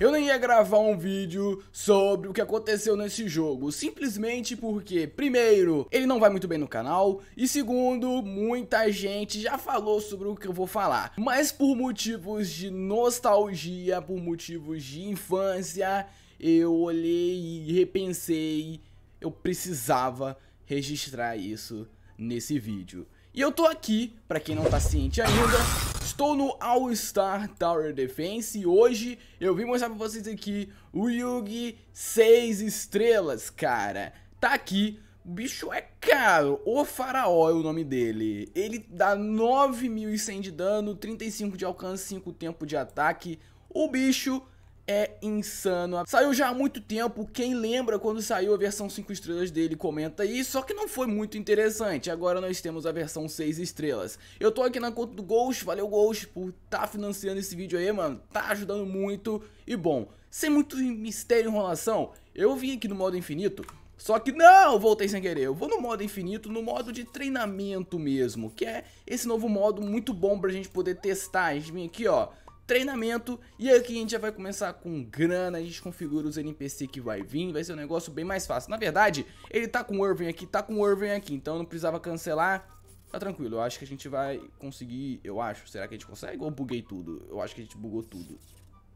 Eu nem ia gravar um vídeo sobre o que aconteceu nesse jogo, simplesmente porque, primeiro, ele não vai muito bem no canal, e segundo, muita gente já falou sobre o que eu vou falar. Mas por motivos de nostalgia, por motivos de infância, eu olhei e repensei, eu precisava registrar isso nesse vídeo. E eu tô aqui, pra quem não tá ciente ainda, Estou no All Star Tower Defense e hoje eu vim mostrar pra vocês aqui o Yugi 6 estrelas, cara. Tá aqui, o bicho é caro, o faraó é o nome dele. Ele dá 9.100 de dano, 35 de alcance, 5 tempo de ataque. O bicho é insano. Saiu já há muito tempo, quem lembra quando saiu a versão 5 estrelas dele comenta aí, só que não foi muito interessante. Agora nós temos a versão 6 estrelas. Eu tô aqui na conta do Ghost, valeu Ghost por tá financiando esse vídeo aí, mano. Tá ajudando muito e bom, sem muito mistério e enrolação, eu vim aqui no modo infinito só que não, voltei sem querer. Eu vou no modo infinito, no modo de treinamento mesmo, que é esse novo modo muito bom pra gente poder testar. A gente vem aqui, ó, treinamento. E aqui a gente já vai começar com grana, a gente configura os NPC que vai vir, vai ser um negócio bem mais fácil. Na verdade, ele tá com o Irving aqui, tá com o Irving aqui, então não precisava cancelar. Tá tranquilo, eu acho que a gente vai conseguir, eu acho. Será que a gente consegue ou buguei tudo? Eu acho que a gente bugou tudo.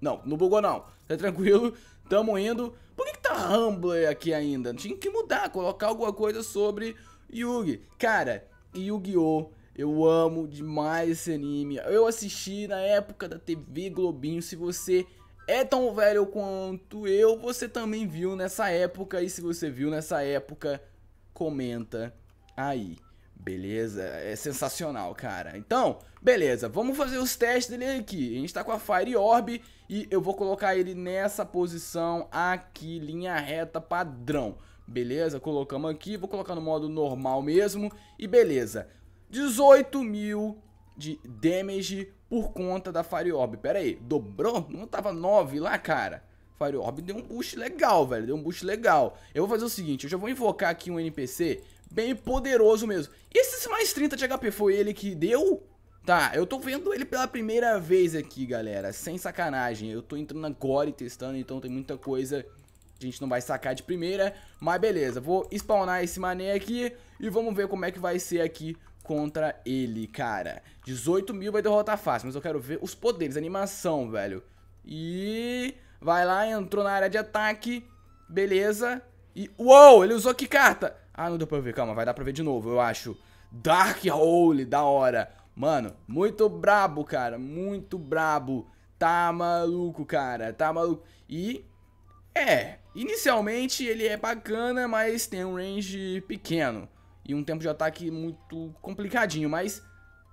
Não, não bugou não. Tá tranquilo, tamo indo. Por que, que tá Rumble aqui ainda? Tinha que mudar, colocar alguma coisa sobre Yugi. Cara, Yu-Gi-Oh! Eu amo demais esse anime. Eu assisti na época da TV Globinho. Se você é tão velho quanto eu, você também viu nessa época. E se você viu nessa época, comenta aí. Beleza? É sensacional, cara. Então, beleza. Vamos fazer os testes dele aqui. A gente tá com a Fire Orb e eu vou colocar ele nessa posição aqui, linha reta padrão. Beleza? Colocamos aqui. Vou colocar no modo normal mesmo. E beleza. 18 mil de damage por conta da Fire Orb. Pera aí, dobrou? Não tava 9 lá, cara? Fire Orb deu um boost legal, velho. Deu um boost legal. Eu vou fazer o seguinte, eu já vou invocar aqui um NPC bem poderoso mesmo. Esses mais 30 de HP foi ele que deu? Tá, eu tô vendo ele pela primeira vez aqui, galera. Sem sacanagem. Eu tô entrando agora e testando, então tem muita coisa a gente não vai sacar de primeira, mas beleza, vou spawnar esse mané aqui e vamos ver como é que vai ser aqui contra ele, cara. 18 mil vai derrotar fácil, mas eu quero ver os poderes, animação, velho. E... Vai lá, entrou na área de ataque. Beleza. E... Uou, ele usou que carta? Ah, não deu pra ver, calma, vai dar pra ver de novo, eu acho. Dark Hole, da hora. Mano, muito brabo, cara, muito brabo. Tá maluco, cara, tá maluco. E... É, inicialmente ele é bacana, mas tem um range pequeno e um tempo de ataque muito complicadinho, mas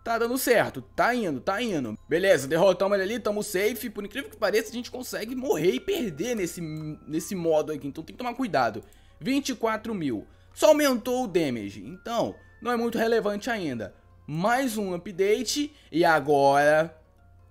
tá dando certo, tá indo, tá indo. Beleza, derrotamos ele ali, tamo safe. Por incrível que pareça, a gente consegue morrer e perder nesse, nesse modo aqui, então tem que tomar cuidado. 24 mil, só aumentou o damage, então não é muito relevante ainda. Mais um update e agora...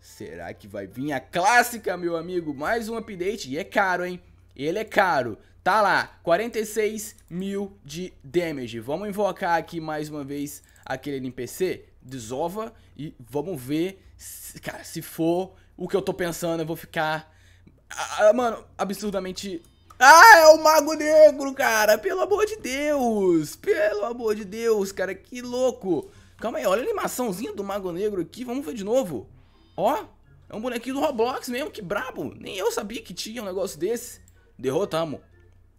Será que vai vir a clássica, meu amigo? Mais um update e é caro, hein? Ele é caro. Tá lá, 46 mil de damage. Vamos invocar aqui mais uma vez aquele NPC, desova, e vamos ver, se, cara, se for o que eu tô pensando, eu vou ficar, ah, mano, absurdamente... Ah, é o Mago Negro, cara, pelo amor de Deus, pelo amor de Deus, cara, que louco. Calma aí, olha a animaçãozinha do Mago Negro aqui, vamos ver de novo. Ó, é um bonequinho do Roblox mesmo, que brabo, nem eu sabia que tinha um negócio desse. Derrotamos.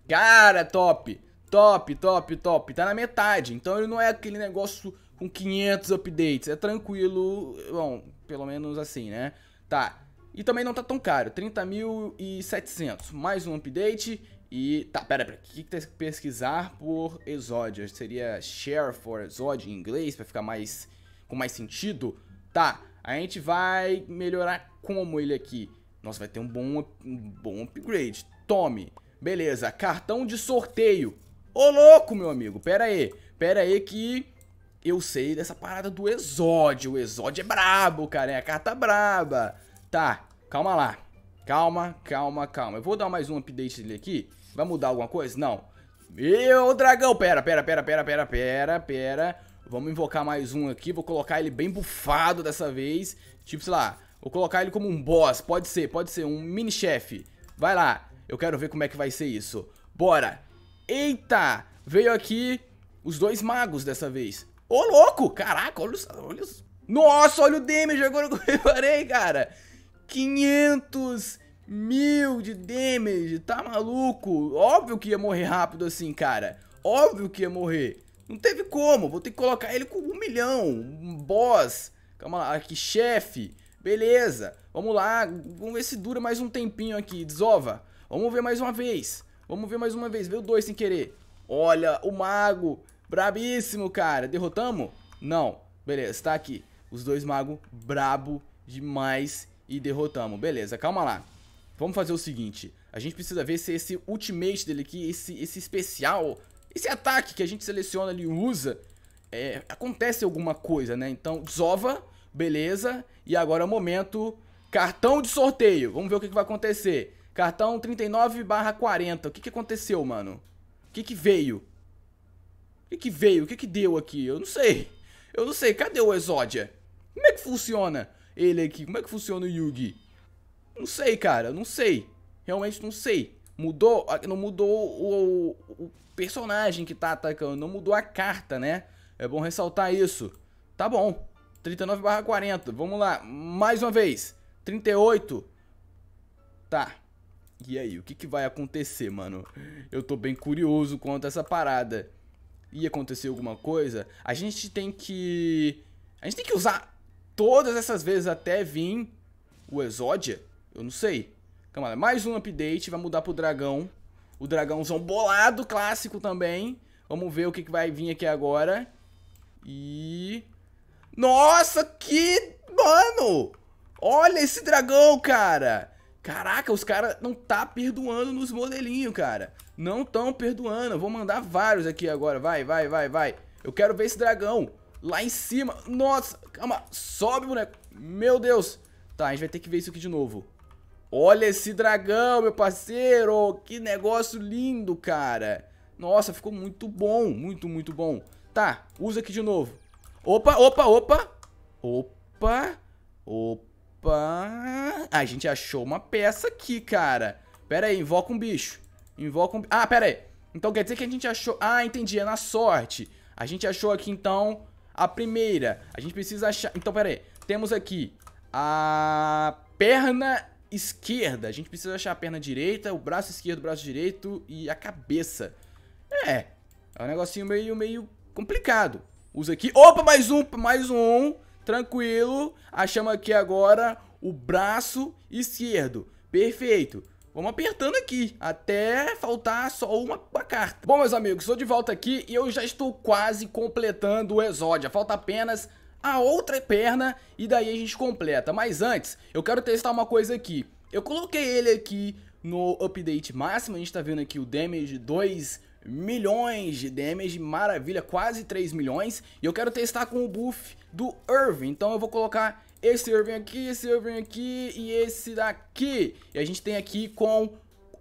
Cara, top. Top, top, top. Tá na metade. Então ele não é aquele negócio com 500 updates. É tranquilo. Bom, pelo menos assim, né? Tá. E também não tá tão caro. 30.700. Mais um update. E. Tá, pera, pera. O que, que tem que pesquisar por exódio? Seria share for exódio em inglês, pra ficar mais. com mais sentido? Tá. A gente vai melhorar como ele aqui. Nossa, vai ter um bom, um bom upgrade. Tome. Beleza, cartão de sorteio. Ô, louco, meu amigo, pera aí. Pera aí que eu sei dessa parada do Exódio. O Exódio é brabo, cara, é a carta braba. Tá, calma lá. Calma, calma, calma. Eu vou dar mais um update dele aqui. Vai mudar alguma coisa? Não. Meu dragão, pera, pera, pera, pera, pera, pera, pera. Vamos invocar mais um aqui. Vou colocar ele bem bufado dessa vez. Tipo, sei lá, vou colocar ele como um boss. Pode ser, pode ser um mini-chefe. Vai lá. Eu quero ver como é que vai ser isso. Bora! Eita! Veio aqui os dois magos dessa vez. Ô, louco! Caraca, olha os... Olha os... Nossa, olha o damage agora que eu reparei, cara! 500 mil de damage, tá maluco? Óbvio que ia morrer rápido assim, cara. Óbvio que ia morrer. Não teve como, vou ter que colocar ele com um milhão, um boss. Calma lá, aqui, chefe. Beleza, vamos lá, vamos ver se dura mais um tempinho aqui. Desova, Vamos ver mais uma vez. Vamos ver mais uma vez. Veio dois sem querer. Olha, o mago. Brabíssimo, cara. Derrotamos? Não. Beleza, tá aqui. Os dois magos brabo demais e derrotamos. Beleza, calma lá. Vamos fazer o seguinte. A gente precisa ver se esse ultimate dele aqui, esse, esse especial, esse ataque que a gente seleciona ali e usa, é, acontece alguma coisa, né? Então, desova, beleza. E agora é o momento, cartão de sorteio. Vamos ver o que, que vai acontecer. Cartão 39 barra 40. O que, que aconteceu, mano? O que, que veio? O que, que veio? O que, que deu aqui? Eu não sei. Eu não sei. Cadê o Exódia? Como é que funciona ele aqui? Como é que funciona o Yugi? Não sei, cara. Não sei. Realmente não sei. Mudou. Não mudou o, o, o personagem que tá atacando. Não mudou a carta, né? É bom ressaltar isso. Tá bom. 39 40. Vamos lá. Mais uma vez. 38. Tá. E aí, o que, que vai acontecer, mano? Eu tô bem curioso quanto a essa parada. Ia acontecer alguma coisa? A gente tem que. A gente tem que usar todas essas vezes até vir o Exódia? Eu não sei. Calma lá, mais um update, vai mudar pro dragão. O dragãozão bolado, clássico também. Vamos ver o que, que vai vir aqui agora. E... Nossa, que... Mano! Olha esse dragão, cara! Caraca, os caras não tá perdoando nos modelinhos, cara. Não tão perdoando. Eu vou mandar vários aqui agora. Vai, vai, vai, vai. Eu quero ver esse dragão. Lá em cima. Nossa, calma. Sobe, boneco. Meu Deus. Tá, a gente vai ter que ver isso aqui de novo. Olha esse dragão, meu parceiro. Que negócio lindo, cara. Nossa, ficou muito bom. Muito, muito bom. Tá, usa aqui de novo. Opa, opa, opa. Opa. Opa. Opa! A gente achou uma peça aqui, cara. Pera aí, invoca um bicho. Invoca um... Ah, pera aí. Então quer dizer que a gente achou... Ah, entendi, é na sorte. A gente achou aqui, então, a primeira. A gente precisa achar... Então, pera aí. Temos aqui a perna esquerda. A gente precisa achar a perna direita, o braço esquerdo, o braço direito e a cabeça. É, é um negocinho meio, meio complicado. Usa aqui. Opa, mais um, mais um. Tranquilo. Achamos aqui agora o braço esquerdo. Perfeito. Vamos apertando aqui, até faltar só uma, uma, carta. Bom, meus amigos, estou de volta aqui e eu já estou quase completando o Exódia. Falta apenas a outra perna e daí a gente completa. Mas antes, eu quero testar uma coisa aqui. Eu coloquei ele aqui no update máximo, a gente está vendo aqui o damage 2 milhões de damage, maravilha, quase 3 milhões. E eu quero testar com o buff do Irving, então eu vou colocar esse Irving aqui, esse Irving aqui e esse daqui. E a gente tem aqui com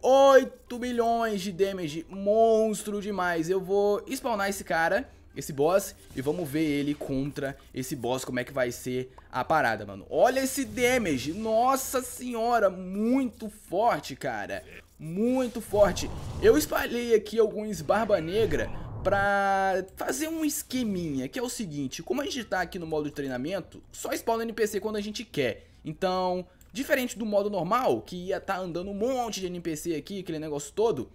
8 milhões de damage, monstro demais. Eu vou spawnar esse cara, esse boss, e vamos ver ele contra esse boss, como é que vai ser a parada, mano. Olha esse damage, nossa senhora, muito forte, cara muito forte. Eu espalhei aqui alguns Barba Negra pra fazer um esqueminha, que é o seguinte, como a gente tá aqui no modo de treinamento, só spawna NPC quando a gente quer. Então, diferente do modo normal, que ia tá andando um monte de NPC aqui, aquele negócio todo,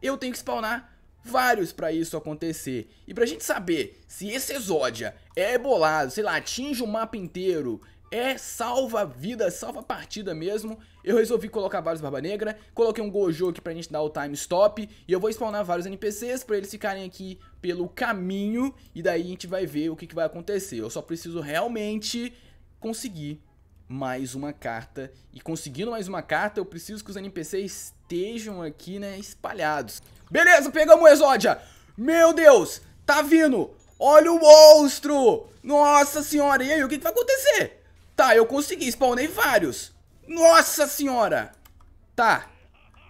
eu tenho que spawnar vários para isso acontecer. E pra gente saber se esse Exódia é bolado, sei lá, atinge o mapa inteiro, é salva vida, salva partida mesmo. Eu resolvi colocar vários Barba Negra, coloquei um Gojo aqui pra gente dar o time stop, e eu vou spawnar vários NPCs pra eles ficarem aqui pelo caminho, e daí a gente vai ver o que, que vai acontecer. Eu só preciso realmente conseguir mais uma carta. E conseguindo mais uma carta, eu preciso que os NPCs estejam aqui, né, espalhados. Beleza, pegamos o Exódia! Meu Deus, tá vindo! Olha o monstro! Nossa senhora, e aí, o que, que vai acontecer? Tá, eu consegui, spawnei vários. Nossa senhora! Tá,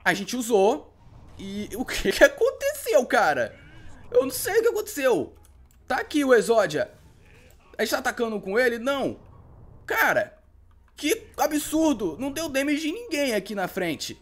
a gente usou. E o que, que aconteceu, cara? Eu não sei o que aconteceu. Tá aqui o Exodia. A gente tá atacando com ele? Não. Cara, que absurdo. Não deu damage em ninguém aqui na frente.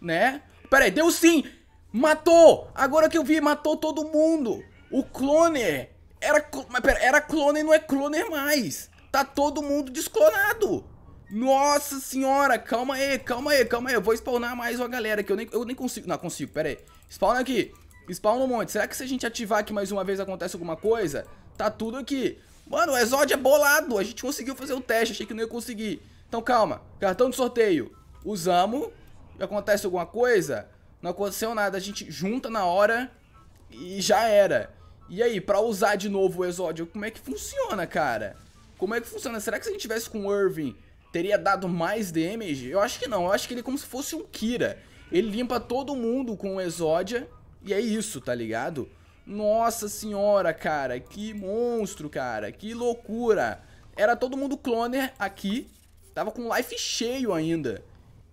Né? Pera aí, deu sim. Matou. Agora que eu vi, matou todo mundo. O cloner. Era, cl... Mas pera, era cloner, não é cloner mais. Tá todo mundo descolado. Nossa senhora, calma aí, calma aí, calma aí. Eu vou spawnar mais uma galera que eu nem, eu nem consigo. Não, consigo, pera aí. Spawna aqui. Spawna um monte. Será que se a gente ativar aqui mais uma vez acontece alguma coisa? Tá tudo aqui. Mano, o Exódio é bolado. A gente conseguiu fazer o teste. Achei que não ia conseguir. Então calma. Cartão de sorteio. Usamos. Acontece alguma coisa? Não aconteceu nada. A gente junta na hora e já era. E aí, pra usar de novo o Exódio, como é que funciona, cara? Como é que funciona? Será que se a gente tivesse com o Irving, teria dado mais damage? Eu acho que não, eu acho que ele é como se fosse um Kira. Ele limpa todo mundo com o Exodia e é isso, tá ligado? Nossa senhora, cara, que monstro, cara, que loucura. Era todo mundo cloner aqui, tava com life cheio ainda.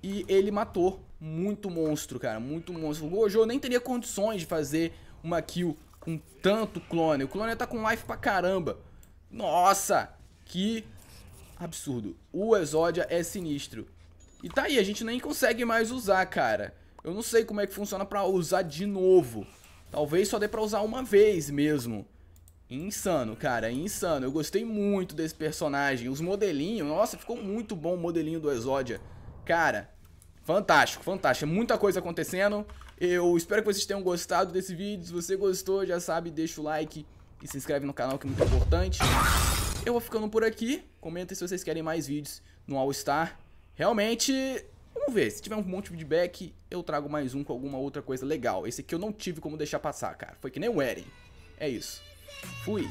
E ele matou muito monstro, cara, muito monstro. O Gojo nem teria condições de fazer uma kill com tanto clone. O clone tá com life pra caramba. Nossa, que absurdo. O Exodia é sinistro. E tá aí, a gente nem consegue mais usar, cara. Eu não sei como é que funciona pra usar de novo. Talvez só dê pra usar uma vez mesmo. Insano, cara, insano. Eu gostei muito desse personagem. Os modelinhos, nossa, ficou muito bom o modelinho do Exodia, Cara, fantástico, fantástico. É muita coisa acontecendo. Eu espero que vocês tenham gostado desse vídeo. Se você gostou, já sabe, deixa o like e se inscreve no canal que é muito importante. Eu vou ficando por aqui. Comentem se vocês querem mais vídeos no All Star. Realmente, vamos ver. Se tiver um monte de feedback, eu trago mais um com alguma outra coisa legal. Esse aqui eu não tive como deixar passar, cara. Foi que nem o Eren. É isso. Fui.